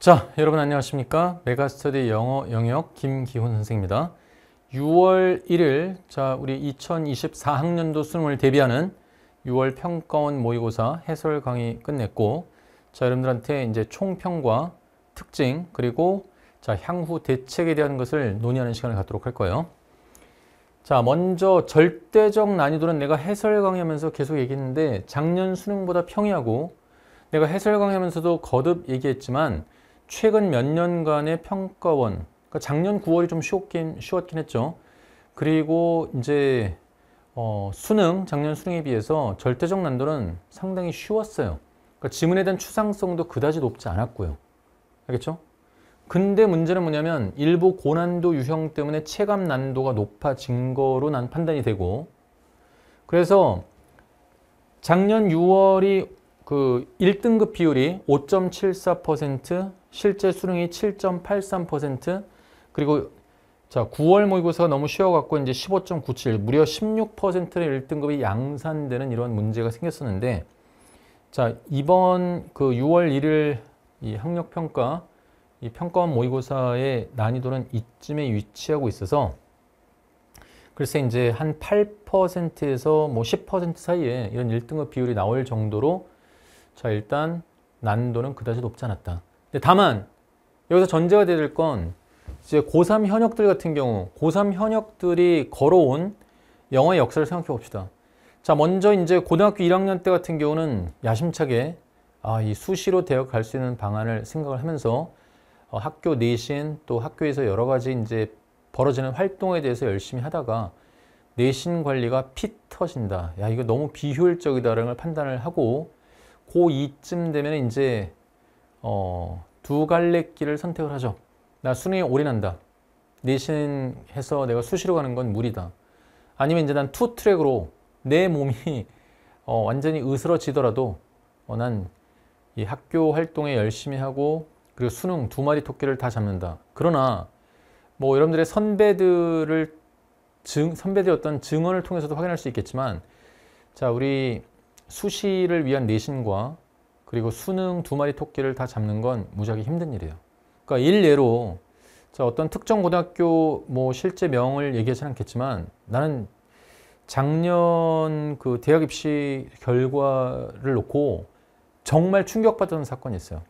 자, 여러분 안녕하십니까? 메가스터디 영어 영역 김기훈 선생입니다. 6월 1일, 자, 우리 2024학년도 수능을 대비하는 6월 평가원 모의고사 해설 강의 끝냈고, 자, 여러분들한테 이제 총평과 특징, 그리고 자, 향후 대책에 대한 것을 논의하는 시간을 갖도록 할 거예요. 자, 먼저 절대적 난이도는 내가 해설 강의하면서 계속 얘기했는데, 작년 수능보다 평이하고, 내가 해설 강의하면서도 거듭 얘기했지만, 최근 몇 년간의 평가원, 그러니까 작년 9월이 좀 쉬웠긴, 쉬웠긴 했죠. 그리고 이제 어, 수능, 작년 수능에 비해서 절대적 난도는 상당히 쉬웠어요. 그러니까 지문에 대한 추상성도 그다지 높지 않았고요. 알겠죠? 근데 문제는 뭐냐면 일부 고난도 유형 때문에 체감 난도가 높아진 거로 난 판단이 되고 그래서 작년 6월이 그 1등급 비율이 5.74% 실제 수능이 7.83% 그리고 자 9월 모의고사가 너무 쉬워갖고 이제 15.97 무려 16%의 1등급이 양산되는 이런 문제가 생겼었는데 자 이번 그 6월 1일 이 학력평가 이 평가원 모의고사의 난이도는 이쯤에 위치하고 있어서 글쎄 이제 한 8%에서 뭐 10% 사이에 이런 1등급 비율이 나올 정도로 자 일단 난도는 그다지 높지 않았다. 다만 여기서 전제가 되될 어건 이제 고3 현역들 같은 경우 고3 현역들이 걸어온 영어의 역사를 생각해 봅시다. 자 먼저 이제 고등학교 1학년 때 같은 경우는 야심차게 아, 이 수시로 대학 갈 수 있는 방안을 생각을 하면서 어, 학교 내신 또 학교에서 여러 가지 이제 벌어지는 활동에 대해서 열심히 하다가 내신 관리가 피 터진다. 야 이거 너무 비효율적이다라는 걸 판단을 하고 고2쯤 되면 이제 어, 두 갈래 길을 선택을 하죠. 나 수능에 올인한다. 내신 해서 내가 수시로 가는 건 무리다. 아니면 이제 난 투 트랙으로 내 몸이 어, 완전히 으스러지더라도 어, 난이 학교 활동에 열심히 하고 그리고 수능 두 마리 토끼를 다 잡는다. 그러나 뭐 여러분들의 선배들을 증, 선배들의 어떤 증언을 통해서도 확인할 수 있겠지만 자 우리 수시를 위한 내신과 그리고 수능 두 마리 토끼를 다 잡는 건 무지하게 힘든 일이에요. 그러니까 일례로 자, 어떤 특정 고등학교 뭐 실제 명을 얘기하지 않겠지만 나는 작년 그 대학 입시 결과를 놓고 정말 충격받은 사건이 있어요.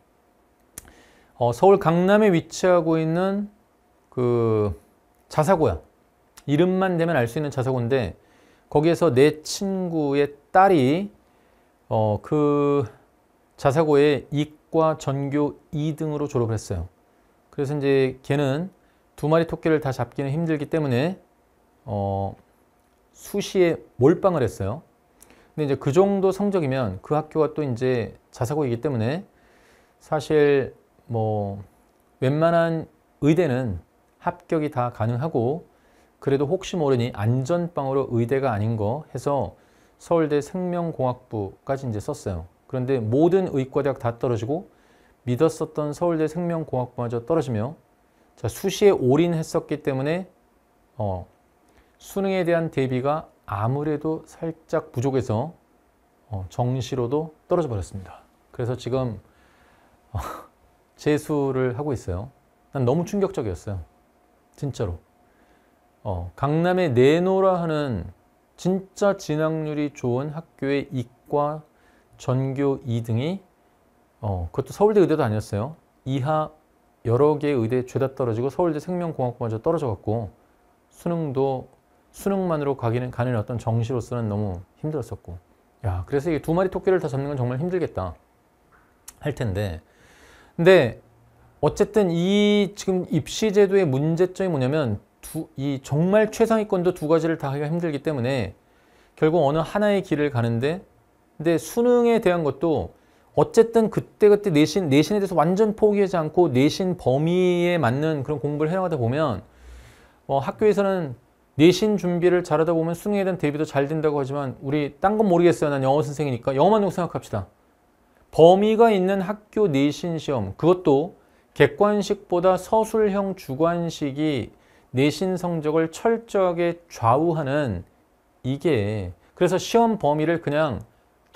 어, 서울 강남에 위치하고 있는 그 자사고야. 이름만 되면 알 수 있는 자사고인데 거기에서 내 친구의 딸이 어, 그 자사고에 이과 전교 2등으로 졸업을 했어요. 그래서 이제 걔는 두 마리 토끼를 다 잡기는 힘들기 때문에 어, 수시에 몰빵을 했어요. 근데 이제 그 정도 성적이면 그 학교가 또 이제 자사고이기 때문에 사실 뭐 웬만한 의대는 합격이 다 가능하고 그래도 혹시 모르니 안전빵으로 의대가 아닌 거 해서 서울대 생명공학부까지 이제 썼어요. 그런데 모든 의과대학 다 떨어지고 믿었었던 서울대 생명공학부마저 떨어지며 자, 수시에 올인했었기 때문에 어, 수능에 대한 대비가 아무래도 살짝 부족해서 어, 정시로도 떨어져 버렸습니다. 그래서 지금 어, 재수를 하고 있어요. 난 너무 충격적이었어요. 진짜로. 어, 강남의 내노라 하는 진짜 진학률이 좋은 학교의 이과 전교 2등이 어, 그것도 서울대 의대도 아니었어요. 이하 여러 개의 대 죄다 떨어지고 서울대 생명공학과만저 떨어져갖고 수능도 수능만으로 가기는 가는 어떤 정시로서는 너무 힘들었었고 야 그래서 이게 두 마리 토끼를 다 잡는 건 정말 힘들겠다 할 텐데 근데 어쨌든 이 지금 입시 제도의 문제점이 뭐냐면 두, 이 정말 최상위권도 두 가지를 다 하기가 힘들기 때문에 결국 어느 하나의 길을 가는데 근데 수능에 대한 것도 어쨌든 그때그때 내신, 내신에 대해서 완전 포기하지 않고 내신 범위에 맞는 그런 공부를 해나가다 보면 어, 학교에서는 내신 준비를 잘하다 보면 수능에 대한 대비도 잘 된다고 하지만 우리 딴 건 모르겠어요. 난 영어 선생이니까 영어만 놓고 생각합시다. 범위가 있는 학교 내신 시험 그것도 객관식보다 서술형 주관식이 내신 성적을 철저하게 좌우하는 이게 그래서 시험 범위를 그냥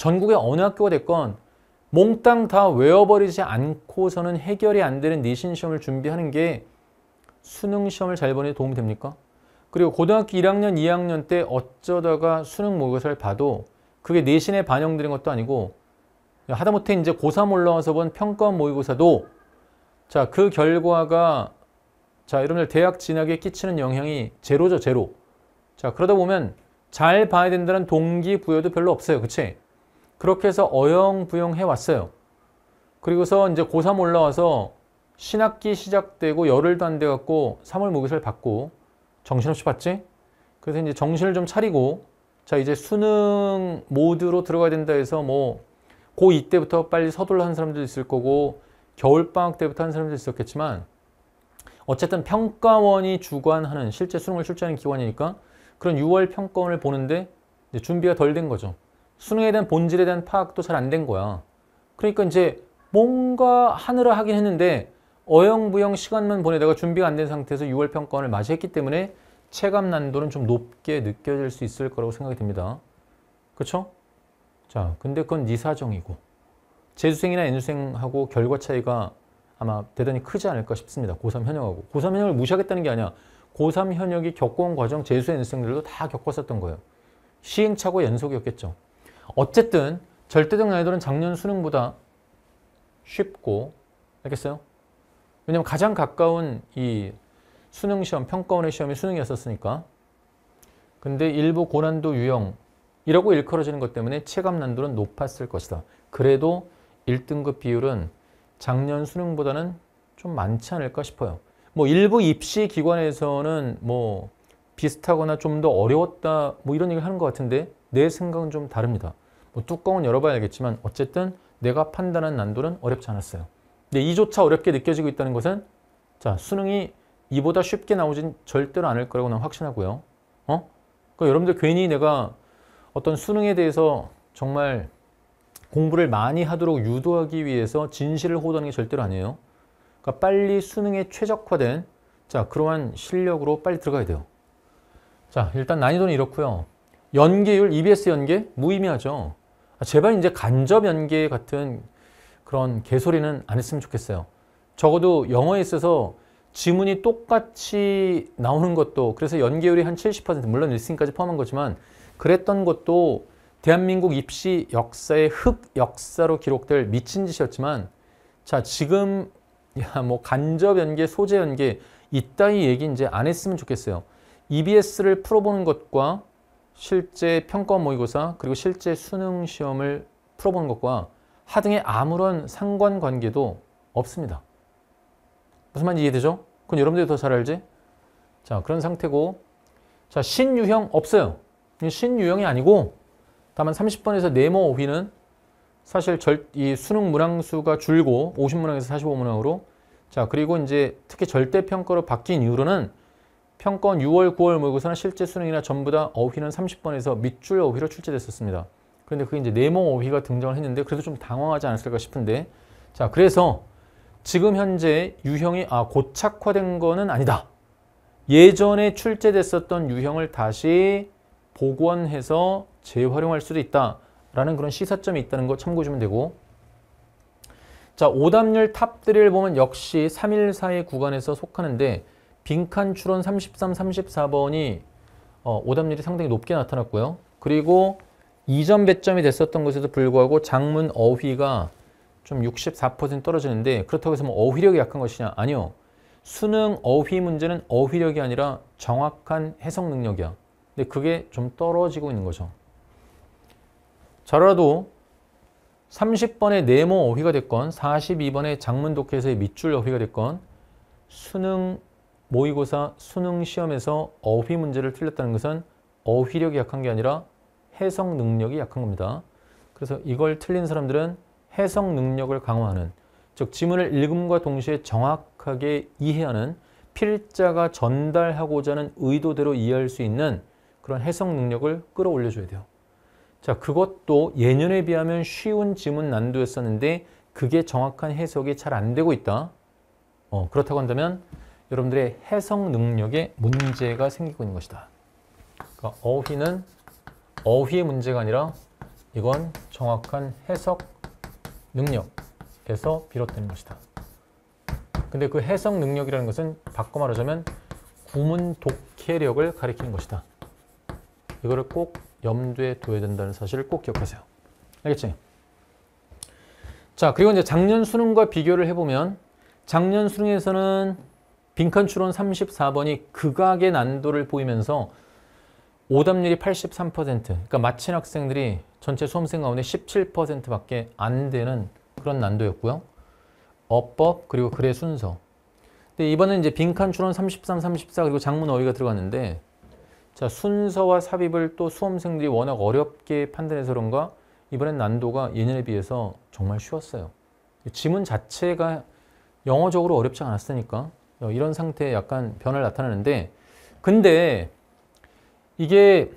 전국의 어느 학교가 됐건 몽땅 다 외워버리지 않고서는 해결이 안 되는 내신 시험을 준비하는 게 수능 시험을 잘 보는 데 도움이 됩니까? 그리고 고등학교 1학년, 2학년 때 어쩌다가 수능 모의고사를 봐도 그게 내신에 반영되는 것도 아니고 하다못해 이제 고3 올라와서 본 평가원 모의고사도 자 그 결과가 자 여러분들 대학 진학에 끼치는 영향이 제로죠 제로 자 그러다 보면 잘 봐야 된다는 동기부여도 별로 없어요 그치 그렇게 해서 어영부영 해왔어요. 그리고서 이제 고3 올라와서 신학기 시작되고 열흘도 안 돼갖고 3월 모기사를 받고 정신없이 봤지? 그래서 이제 정신을 좀 차리고 자 이제 수능 모드로 들어가야 된다 해서 뭐 고2 때부터 빨리 서둘러 한 사람도 들 있을 거고 겨울방학 때부터 한 사람도 들 있었겠지만 어쨌든 평가원이 주관하는 실제 수능을 출제하는 기관이니까 그런 6월 평가원을 보는데 준비가 덜 된 거죠. 수능에 대한 본질에 대한 파악도 잘 안 된 거야. 그러니까 이제 뭔가 하느라 하긴 했는데 어영부영 시간만 보내다가 준비가 안 된 상태에서 6월 평가원을 맞이했기 때문에 체감 난도는 좀 높게 느껴질 수 있을 거라고 생각이 듭니다. 그렇죠? 자, 근데 그건 네 사정이고 재수생이나 N수생하고 결과 차이가 아마 대단히 크지 않을까 싶습니다. 고3 현역하고. 고3 현역을 무시하겠다는 게 아니야. 고3 현역이 겪어온 과정 재수 생 N수생들도 다 겪었었던 거예요. 시행착오 연속이었겠죠. 어쨌든 절대적 난이도는 작년 수능보다 쉽고 알겠어요? 왜냐면 가장 가까운 이 수능 시험, 평가원의 시험이 수능이었었으니까 근데 일부 고난도 유형 이라고 일컬어지는 것 때문에 체감 난도는 높았을 것이다. 그래도 1등급 비율은 작년 수능보다는 좀 많지 않을까 싶어요. 뭐 일부 입시 기관에서는 뭐 비슷하거나 좀 더 어려웠다 뭐 이런 얘기를 하는 것 같은데 내 생각은 좀 다릅니다. 뭐 뚜껑은 열어봐야 겠지만 어쨌든 내가 판단한 난도는 어렵지 않았어요. 근데 이조차 어렵게 느껴지고 있다는 것은 자 수능이 이보다 쉽게 나오진 절대로 않을 거라고 난 확신하고요. 어? 그러니까 여러분들 괜히 내가 어떤 수능에 대해서 정말 공부를 많이 하도록 유도하기 위해서 진실을 호도하는 게 절대로 아니에요. 그러니까 빨리 수능에 최적화된 자 그러한 실력으로 빨리 들어가야 돼요. 자 일단 난이도는 이렇고요. 연계율, EBS 연계 무의미하죠. 아, 제발 이제 간접 연계 같은 그런 개소리는 안 했으면 좋겠어요. 적어도 영어에 있어서 지문이 똑같이 나오는 것도 그래서 연계율이 한 70% 물론 리스까지 포함한 거지만 그랬던 것도 대한민국 입시 역사의 흑 역사로 기록될 미친 짓이었지만 자 지금 야 뭐 간접 연계, 소재 연계 이따위 얘기 이제 안 했으면 좋겠어요. EBS를 풀어보는 것과 실제 평가 모의고사 그리고 실제 수능 시험을 풀어본 것과 하등의 아무런 상관관계도 없습니다. 무슨 말인지 이해되죠? 그건 여러분들이 더 잘 알지? 자 그런 상태고 자 신유형 없어요. 신유형이 아니고 다만 30번에서 네모 5위는 사실 절, 이 수능 문항수가 줄고 50문항에서 45문항으로 자 그리고 이제 특히 절대평가로 바뀐 이후로는 평권 6월, 9월 모의고사는 실제 수능이나 전부 다 어휘는 30번에서 밑줄 어휘로 출제됐었습니다. 그런데 그게 이제 네모 어휘가 등장을 했는데 그래서 좀 당황하지 않았을까 싶은데 자 그래서 지금 현재 유형이 아 고착화된 거는 아니다. 예전에 출제됐었던 유형을 다시 복원해서 재활용할 수도 있다라는 그런 시사점이 있다는 거 참고해주면 되고 자 오답률 탑3를 보면 역시 314의 구간에서 속하는데 빈칸 출원 33, 34번이 어, 오답률이 상당히 높게 나타났고요. 그리고 이전 배점이 됐었던 것에도 불구하고 장문 어휘가 좀 64% 떨어지는데 그렇다고 해서 뭐 어휘력이 약한 것이냐? 아니요. 수능 어휘 문제는 어휘력이 아니라 정확한 해석 능력이야. 근데 그게 좀 떨어지고 있는 거죠. 자라도 30번의 네모 어휘가 됐건 42번의 장문 독해에서의 밑줄 어휘가 됐건 수능 모의고사 수능 시험에서 어휘 문제를 틀렸다는 것은 어휘력이 약한 게 아니라 해석 능력이 약한 겁니다. 그래서 이걸 틀린 사람들은 해석 능력을 강화하는 즉 지문을 읽음과 동시에 정확하게 이해하는 필자가 전달하고자 하는 의도대로 이해할 수 있는 그런 해석 능력을 끌어올려줘야 돼요. 자, 그것도 예년에 비하면 쉬운 지문 난도였었는데 그게 정확한 해석이 잘 안 되고 있다. 어, 그렇다고 한다면 여러분들의 해석 능력에 문제가 생기고 있는 것이다. 그러니까 어휘는 어휘의 문제가 아니라 이건 정확한 해석 능력에서 비롯되는 것이다. 근데 그 해석 능력이라는 것은 바꿔 말하자면 구문 독해력을 가리키는 것이다. 이거를 꼭 염두에 둬야 된다는 사실을 꼭 기억하세요. 알겠지? 자, 그리고 이제 작년 수능과 비교를 해보면 작년 수능에서는 빈칸 추론 34번이 극악의 난도를 보이면서 오답률이 83% 그러니까 마친 학생들이 전체 수험생 가운데 17%밖에 안 되는 그런 난도였고요. 어법 그리고 글의 순서 근데 이번엔 이제 빈칸 추론 33, 34 그리고 장문 어휘가 들어갔는데 자 순서와 삽입을 또 수험생들이 워낙 어렵게 판단해서 그런가 이번엔 난도가 예년에 비해서 정말 쉬웠어요. 지문 자체가 영어적으로 어렵지 않았으니까 어, 이런 상태에 약간 변화를 나타내는데 근데 이게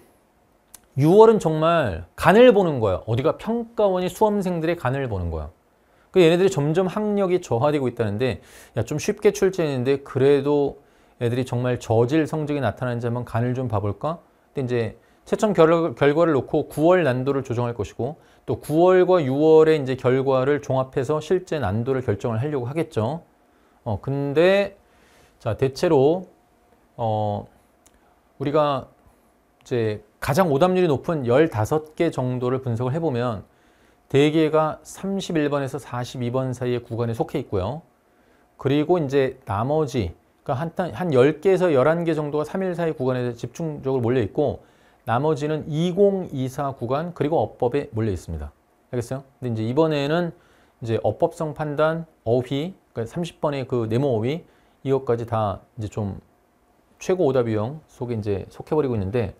6월은 정말 간을 보는 거야. 어디가 평가원이 수험생들의 간을 보는 거야. 그 얘네들이 점점 학력이 저하되고 있다는데 야 좀 쉽게 출제했는데 그래도 애들이 정말 저질 성적이 나타나는지 한번 간을 좀 봐볼까? 근데 이제 채점 결, 결과를 놓고 9월 난도를 조정할 것이고 또 9월과 6월의 이제 결과를 종합해서 실제 난도를 결정을 하려고 하겠죠. 어 근데 자, 대체로 어, 우리가 이제 가장 오답률이 높은 15개 정도를 분석을 해보면 대개가 31번에서 42번 사이의 구간에 속해 있고요. 그리고 이제 나머지 그러니까 한, 한 10개에서 11개 정도가 3일 사이 구간에 집중적으로 몰려 있고 나머지는 2024 구간 그리고 어법에 몰려 있습니다. 알겠어요? 근데 이제 이번에는 이제 어법성 판단, 어휘, 그러니까 30번의 그 네모 어휘 이것까지 다 이제 좀 최고 오답 유형 속에 이제 속해버리고 있는데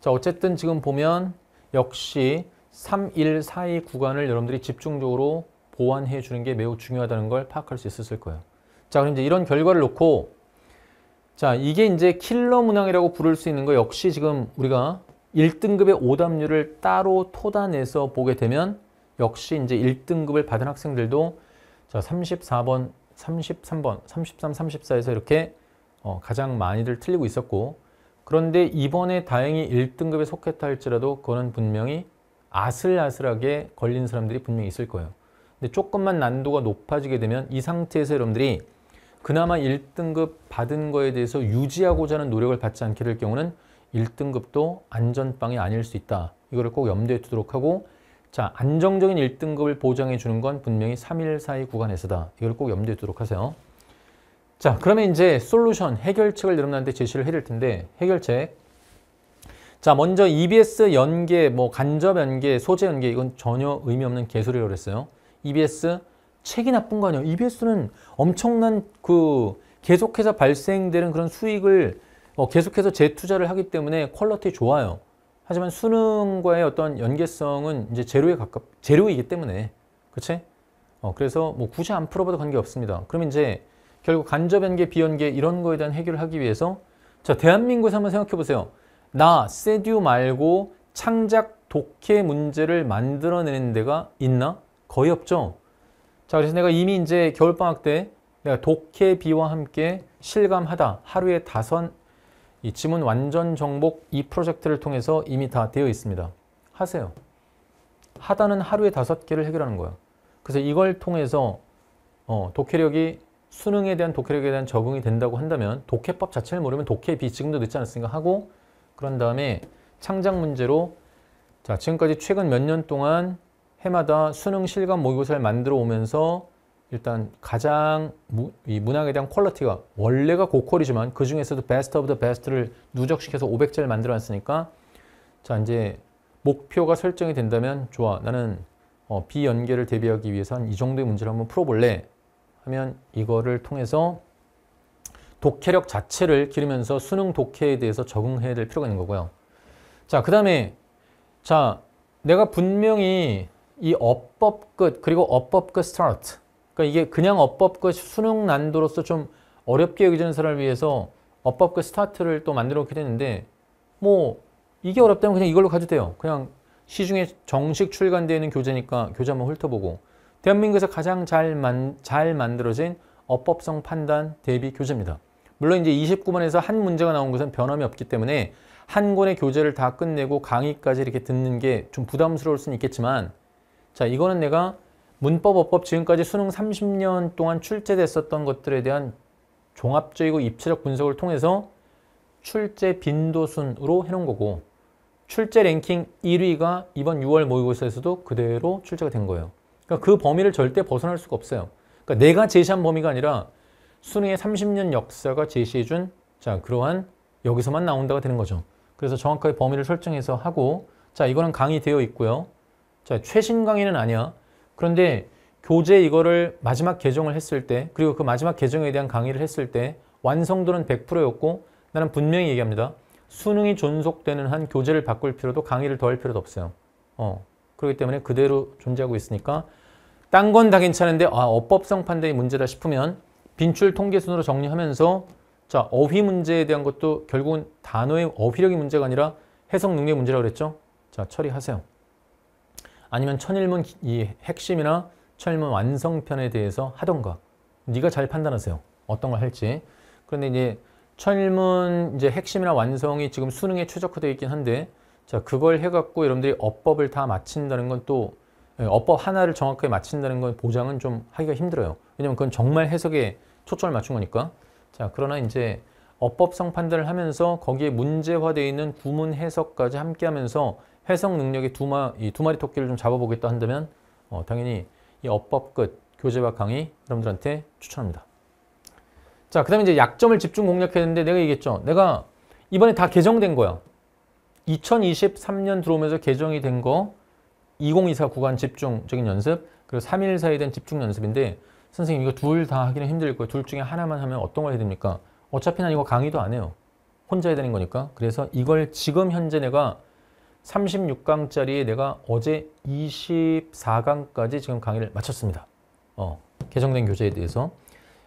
자 어쨌든 지금 보면 역시 3, 1, 4, 의 구간을 여러분들이 집중적으로 보완해 주는 게 매우 중요하다는 걸 파악할 수 있었을 거예요. 자 그럼 이제 이런 결과를 놓고 자 이게 이제 킬러 문항이라고 부를 수 있는 거 역시 지금 우리가 1등급의 오답률을 따로 토단해서 보게 되면 역시 이제 1등급을 받은 학생들도 자 34번 33번, 33, 34에서 이렇게 어, 가장 많이들 틀리고 있었고 그런데 이번에 다행히 1등급에 속했다 할지라도 그거는 분명히 아슬아슬하게 걸린 사람들이 분명히 있을 거예요. 근데 조금만 난도가 높아지게 되면 이 상태에서 여러분들이 그나마 1등급 받은 거에 대해서 유지하고자 하는 노력을 받지 않게 될 경우는 1등급도 안전빵이 아닐 수 있다. 이거를 꼭 염두에 두도록 하고 자, 안정적인 1등급을 보장해 주는 건 분명히 3, 일 사이 구간에서다. 이걸 꼭 염두에 두도록 하세요. 자, 그러면 이제 솔루션, 해결책을 여러분한테 제시를 해드릴 텐데 해결책. 자, 먼저 EBS 연계, 뭐 간접 연계, 소재 연계 이건 전혀 의미 없는 개소리라고 그어요 EBS 책이 나쁜 거 아니에요. EBS는 엄청난 그 계속해서 발생되는 그런 수익을 어, 계속해서 재투자를 하기 때문에 퀄러티 좋아요. 하지만 수능과의 어떤 연계성은 이제 제로에 가깝, 제로이기 때문에. 그치? 어, 그래서 뭐 굳이 안 풀어봐도 관계없습니다. 그럼 이제 결국 간접 연계, 비연계 이런 거에 대한 해결을 하기 위해서 자, 대한민국에서 한번 생각해 보세요. 나, 세듀 말고 창작 독해 문제를 만들어내는 데가 있나? 거의 없죠. 자, 그래서 내가 이미 이제 겨울방학 때 내가 독해 비와 함께 실감하다 하루에 다섯 이 지문 완전 정복 이 프로젝트를 통해서 이미 다 되어 있습니다. 하세요. 하다는 하루에 다섯 개를 해결하는 거예요. 그래서 이걸 통해서 어, 독해력이 수능에 대한 독해력에 대한 적응이 된다고 한다면 독해법 자체를 모르면 독해비 지금도 늦지 않았으니까 하고 그런 다음에 창작 문제로 자 지금까지 최근 몇 년 동안 해마다 수능 실감 모의고사를 만들어 오면서 일단 가장 무, 이 문항에 대한 퀄리티가 원래가 고퀄이지만 그 중에서도 베스트 오브 더 베스트를 누적시켜서 500자를 만들어놨으니까 자 이제 목표가 설정이 된다면 좋아 나는 어, 비연계를 대비하기 위해서 한 이 정도의 문제를 한번 풀어볼래 하면 이거를 통해서 독해력 자체를 기르면서 수능 독해에 대해서 적응해야 될 필요가 있는 거고요. 자, 그 다음에 자 내가 분명히 이 어법 끝 그리고 어법 끝 스타트 그러니까 이게 그냥 어법과 수능 난도로서 좀 어렵게 여기지는 사람을 위해서 어법과 스타트를 또 만들어 놓게 됐는데 뭐 이게 어렵다면 그냥 이걸로 가도 돼요. 그냥 시중에 정식 출간되어 있는 교재니까 교재 한번 훑어보고 대한민국에서 가장 잘, 만, 잘 만들어진 어법성 판단 대비 교재입니다. 물론 이제 29번에서 한 문제가 나온 것은 변함이 없기 때문에 한 권의 교재를 다 끝내고 강의까지 이렇게 듣는 게 좀 부담스러울 수는 있겠지만 자 이거는 내가 문법, 어법 지금까지 수능 30년 동안 출제됐었던 것들에 대한 종합적이고 입체적 분석을 통해서 출제 빈도순으로 해놓은 거고 출제 랭킹 1위가 이번 6월 모의고사에서도 그대로 출제가 된 거예요. 그러니까 그 범위를 절대 벗어날 수가 없어요. 그러니까 내가 제시한 범위가 아니라 수능의 30년 역사가 제시해준 자 그러한 여기서만 나온다가 되는 거죠. 그래서 정확하게 범위를 설정해서 하고 자 이거는 강의 되어 있고요. 자 최신 강의는 아니야. 그런데 교재 이거를 마지막 개정을 했을 때 그리고 그 마지막 개정에 대한 강의를 했을 때 완성도는 100%였고 나는 분명히 얘기합니다. 수능이 존속되는 한 교재를 바꿀 필요도 강의를 더 할 필요도 없어요. 어. 그렇기 때문에 그대로 존재하고 있으니까 딴 건 다 괜찮은데 아, 어법성 판단이 문제다 싶으면 빈출 통계순으로 정리하면서 자 어휘 문제에 대한 것도 결국은 단어의 어휘력이 문제가 아니라 해석 능력 의 문제라고 그랬죠? 자 처리하세요. 아니면 천일문 이 핵심이나 천일문 완성편에 대해서 하던가 네가 잘 판단하세요. 어떤 걸 할지. 그런데 이제 천일문 이제 핵심이나 완성이 지금 수능에 최적화되어 있긴 한데 자 그걸 해갖고 여러분들이 어법을 다 마친다는 건또 예, 어법 하나를 정확하게 마친다는 건 보장은 좀 하기가 힘들어요. 왜냐면 그건 정말 해석에 초점을 맞춘 거니까. 자 그러나 이제 어법성 판단을 하면서 거기에 문제화되어 있는 구문 해석까지 함께 하면서 해석 능력이 두, 마, 두 마리 토끼를 좀 잡아보겠다 한다면 어, 당연히 이 어법 끝교재와 강의 여러분들한테 추천합니다. 자, 그 다음에 이제 약점을 집중 공략했는데 내가 얘기했죠. 내가 이번에 다 개정된 거야. 2023년 들어오면서 개정이 된 거 2024 구간 집중적인 연습 그리고 3일 사이 된 집중 연습인데 선생님 이거 둘 다 하기는 힘들 거예요. 둘 중에 하나만 하면 어떤 걸 해야 됩니까? 어차피 난 이거 강의도 안 해요. 혼자 해야 되는 거니까. 그래서 이걸 지금 현재 내가 36강짜리에 내가 어제 24강까지 지금 강의를 마쳤습니다. 어, 개정된 교재에 대해서.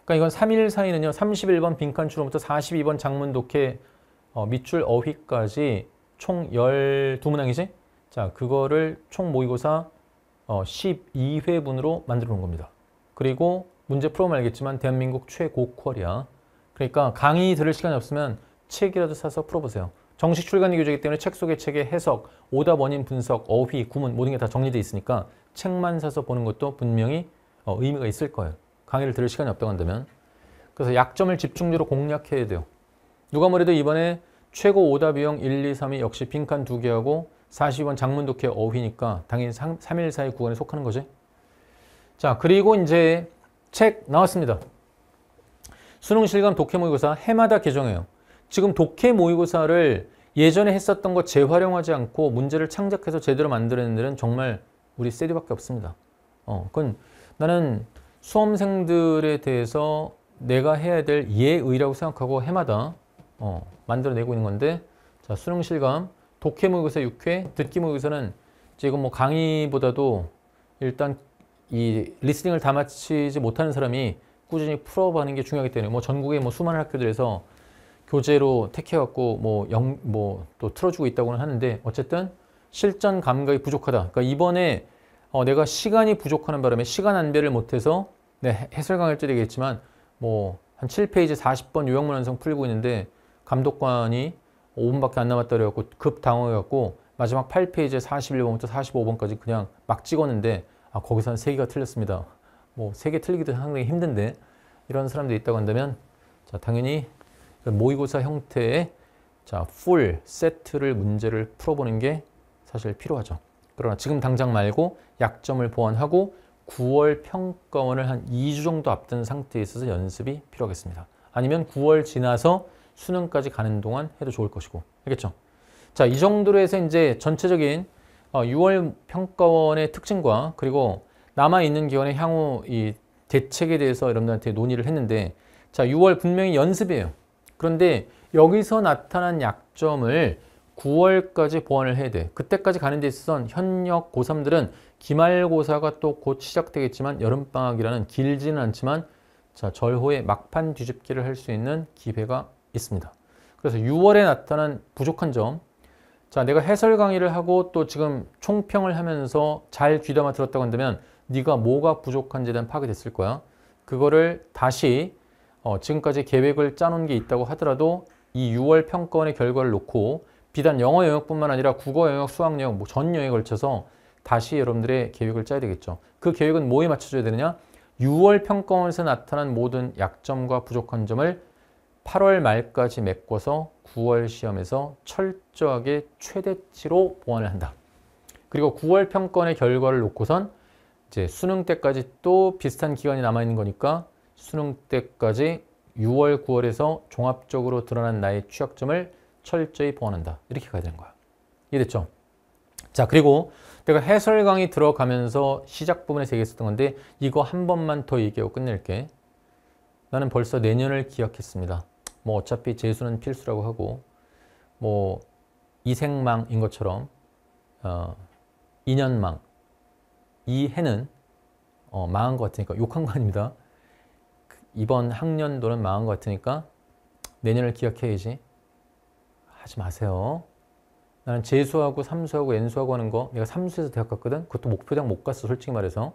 그러니까 이건 3일 사이는요. 31번 빈칸 추론부터 42번 장문 독해 어, 밑줄 어휘까지 총 12문항이지? 자, 그거를 총 모의고사 어, 12회분으로 만들어 놓은 겁니다. 그리고 문제 풀어보면 알겠지만 대한민국 최고 퀄이야. 그러니까 강의 들을 시간이 없으면 책이라도 사서 풀어보세요. 정식 출간이 교재이기 때문에 책 속의 책의 해석, 오답 원인 분석, 어휘, 구문 모든 게 다 정리되어 있으니까 책만 사서 보는 것도 분명히 어, 의미가 있을 거예요. 강의를 들을 시간이 없다고 한다면. 그래서 약점을 집중적으로 공략해야 돼요. 누가 뭐래도 이번에 최고 오답 유형 1, 2, 3이 역시 빈칸 두 개하고 40원 장문 독해 어휘니까 당연히 3, 3일 사이 구간에 속하는 거지. 자, 그리고 이제 책 나왔습니다. 수능 실감 독해 모의고사 해마다 개정해요. 지금 독해 모의고사를 예전에 했었던 거 재활용하지 않고 문제를 창작해서 제대로 만드는낸 데는 정말 우리 세대밖에 없습니다. 어, 그건 나는 수험생들에 대해서 내가 해야 될 예의라고 생각하고 해마다 어, 만들어내고 있는 건데 자 수능 실감 독해 모의고사 6회 듣기 모의고사는 지금 뭐 강의보다도 일단 이 리스닝을 다 마치지 못하는 사람이 꾸준히 풀어가는 게 중요하기 때문에 뭐 전국의 뭐 수많은 학교들에서 교재로 택해갖고 뭐영뭐 뭐 또 틀어주고 있다고는 하는데 어쨌든 실전 감각이 부족하다. 그러니까 이번에 어 내가 시간이 부족하는 바람에 시간 안배를 못해서 네, 해설 강의를때 되겠지만 뭐 한 7페이지 40번 요약문 완성 풀고 있는데 감독관이 5분밖에 안 남았다 그래갖고 급 당황해갖고 마지막 8페이지에 41번부터 45번까지 그냥 막 찍었는데 아 거기서 한 3개가 틀렸습니다. 뭐 3개 틀리기도 상당히 힘든데 이런 사람도 있다고 한다면 자 당연히 그 모의고사 형태의 자, 풀, 세트를 문제를 풀어보는 게 사실 필요하죠. 그러나 지금 당장 말고 약점을 보완하고 9월 평가원을 한 2주 정도 앞둔 상태에 있어서 연습이 필요하겠습니다. 아니면 9월 지나서 수능까지 가는 동안 해도 좋을 것이고 알겠죠? 자, 이 정도로 해서 이제 전체적인 6월 어, 평가원의 특징과 그리고 남아있는 기간의 향후 이 대책에 대해서 여러분들한테 논의를 했는데 자, 6월 분명히 연습이에요. 그런데 여기서 나타난 약점을 9월까지 보완을 해야 돼. 그때까지 가는 데 있어서는 현역 고3들은 기말고사가 또 곧 시작되겠지만 여름방학이라는 길지는 않지만 자 절호의 막판 뒤집기를 할 수 있는 기회가 있습니다. 그래서 6월에 나타난 부족한 점, 자 내가 해설 강의를 하고 또 지금 총평을 하면서 잘 귀담아 들었다고 한다면 네가 뭐가 부족한지에 대한 파악이 됐을 거야. 그거를 다시 어, 지금까지 계획을 짜놓은 게 있다고 하더라도 이 6월 평가원의 결과를 놓고 비단 영어 영역뿐만 아니라 국어 영역, 수학 영역, 뭐 전 영역에 걸쳐서 다시 여러분들의 계획을 짜야 되겠죠. 그 계획은 뭐에 맞춰줘야 되느냐? 6월 평가원에서 나타난 모든 약점과 부족한 점을 8월 말까지 메꿔서 9월 시험에서 철저하게 최대치로 보완을 한다. 그리고 9월 평가원의 결과를 놓고선 이제 수능 때까지 또 비슷한 기간이 남아있는 거니까 수능 때까지 6월, 9월에서 종합적으로 드러난 나의 취약점을 철저히 보완한다. 이렇게 가야 되는 거야. 이해됐죠? 자, 그리고 내가 해설 강의 들어가면서 시작 부분에서 얘기했었던 건데 이거 한 번만 더 얘기하고 끝낼게. 나는 벌써 내년을 기억했습니다뭐 어차피 재수는 필수라고 하고 뭐 이생망인 것처럼 어, 2년망 이 해는 어, 망한 것 같으니까 욕한 거 아닙니다. 이번 학년도는 망한 것 같으니까 내년을 기억해야지. 하지 마세요. 나는 재수하고 삼수하고 N수하고 하는 거 내가 삼수해서 대학 갔거든? 그것도 목표대학 못 갔어 솔직히 말해서.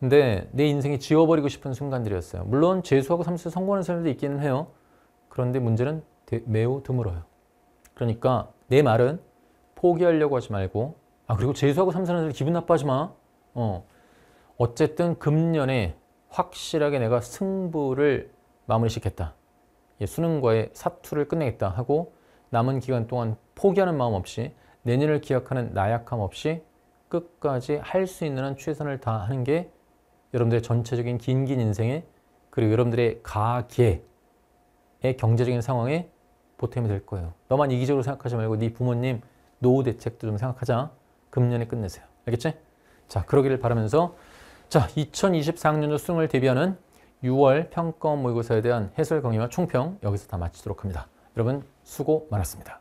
근데 내 인생이 지워버리고 싶은 순간들이었어요. 물론 재수하고 삼수 성공하는 사람도 있기는 해요. 그런데 문제는 대, 매우 드물어요. 그러니까 내 말은 포기하려고 하지 말고 아 그리고 재수하고 삼수하는 사람 들 기분 나빠하지 마. 어. 어쨌든 금년에 확실하게 내가 승부를 마무리 시켰다. 예, 수능과의 사투를 끝내겠다 하고 남은 기간 동안 포기하는 마음 없이 내년을 기약하는 나약함 없이 끝까지 할 수 있는 한 최선을 다하는 게 여러분들의 전체적인 긴긴 인생에 그리고 여러분들의 가계의 경제적인 상황에 보탬이 될 거예요. 너만 이기적으로 생각하지 말고 네 부모님 노후 대책도 좀 생각하자. 금년에 끝내세요. 알겠지? 자, 그러기를 바라면서 자, 2024학년도 수능을 대비하는 6월 평가원 모의고사에 대한 해설 강의와 총평 여기서 다 마치도록 합니다. 여러분 수고 많았습니다.